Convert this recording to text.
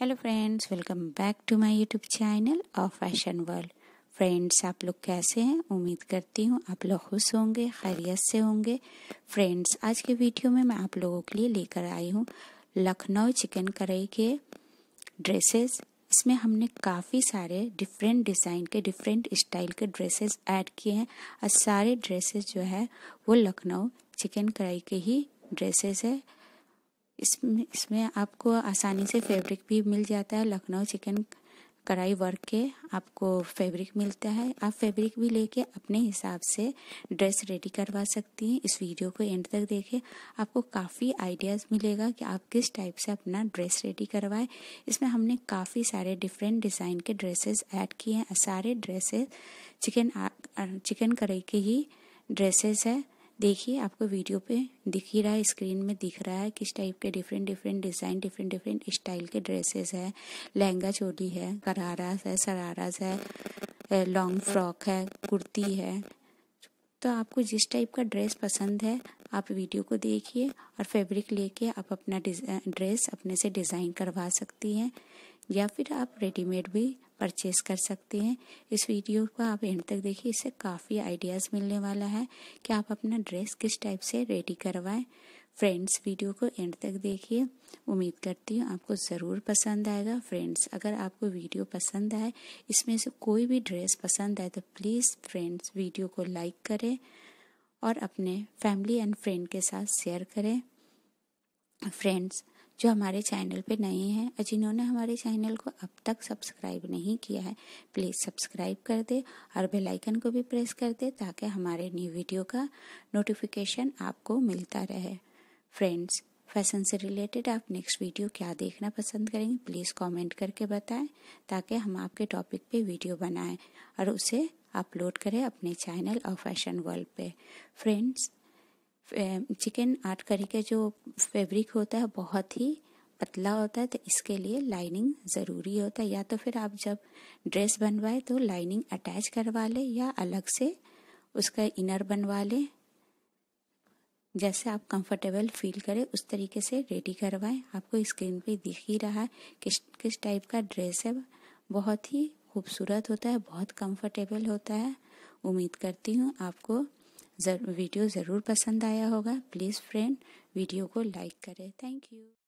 hello friends welcome back to my YouTube channel और fashion world friends आप लोग कैसे हैं उम्मीद करती हूँ आप लोग खुश होंगे खैरियत से होंगे फ्रेंड्स आज के वीडियो में मैं आप लोगों के लिए लेकर आई हूँ लखनऊ चिकन कढ़ाई के ड्रेसेस इसमें हमने काफ़ी सारे डिफरेंट डिज़ाइन के डिफरेंट स्टाइल के ड्रेसेस ऐड किए हैं और सारे ड्रेसेस जो है वो लखनऊ चिकन कढ़ाई के ही ड्रेसेस है इसमें इसमें आपको आसानी से फैब्रिक भी मिल जाता है लखनऊ चिकन कढ़ाई वर्क के आपको फैब्रिक मिलता है आप फैब्रिक भी लेके अपने हिसाब से ड्रेस रेडी करवा सकती हैं इस वीडियो को एंड तक देखें आपको काफ़ी आइडियाज़ मिलेगा कि आप किस टाइप से अपना ड्रेस रेडी करवाएं इसमें हमने काफ़ी सारे डिफरेंट डिज़ाइन के ड्रेसेस ऐड किए हैं सारे ड्रेसेस चिकन चिकन कढ़ाई के ही ड्रेसेस है देखिए आपको वीडियो पे दिख ही रहा है स्क्रीन में दिख रहा है किस टाइप के different different design different different style के ड्रेसेस है लहंगा चोली है गरारास है सरारास है लॉन्ग फ्रॉक है कुर्ती है तो आपको जिस टाइप का ड्रेस पसंद है आप वीडियो को देखिए और फैब्रिक लेके आप अपना ड्रेस अपने से डिज़ाइन करवा सकती हैं या फिर आप रेडीमेड भी परचेस कर सकते हैं इस वीडियो को आप एंड तक देखिए इससे काफ़ी आइडियाज़ मिलने वाला है कि आप अपना ड्रेस किस टाइप से रेडी करवाएं फ्रेंड्स वीडियो को एंड तक देखिए उम्मीद करती हूँ आपको ज़रूर पसंद आएगा फ्रेंड्स अगर आपको वीडियो पसंद आए इसमें से कोई भी ड्रेस पसंद आए तो प्लीज़ फ्रेंड्स वीडियो को लाइक करें और अपने फैमिली एंड फ्रेंड के साथ शेयर करें फ्रेंड्स जो हमारे चैनल पे नए हैं और जिन्होंने हमारे चैनल को अब तक सब्सक्राइब नहीं किया है प्लीज़ सब्सक्राइब कर दे और बेल आइकन को भी प्रेस कर दे ताकि हमारे न्यू वीडियो का नोटिफिकेशन आपको मिलता रहे फ्रेंड्स फैशन से रिलेटेड आप नेक्स्ट वीडियो क्या देखना पसंद करेंगे प्लीज़ कमेंट करके बताएं ताकि हम आपके टॉपिक पे वीडियो बनाएं और उसे अपलोड करें अपने चैनल और फैशन वर्ल्ड पे फ्रेंड्स चिकन आर्ट करी का जो फैब्रिक होता है बहुत ही पतला होता है तो इसके लिए लाइनिंग ज़रूरी होता है या तो फिर आप जब ड्रेस बनवाए तो लाइनिंग अटैच करवा लें या अलग से उसका इनर बनवा लें जैसे आप कंफर्टेबल फील करें उस तरीके से रेडी करवाएं आपको स्क्रीन पे दिख ही रहा है किस किस टाइप का ड्रेस है बहुत ही खूबसूरत होता है बहुत कंफर्टेबल होता है उम्मीद करती हूँ आपको वीडियो ज़रूर पसंद आया होगा प्लीज़ फ्रेंड वीडियो को लाइक करें थैंक यू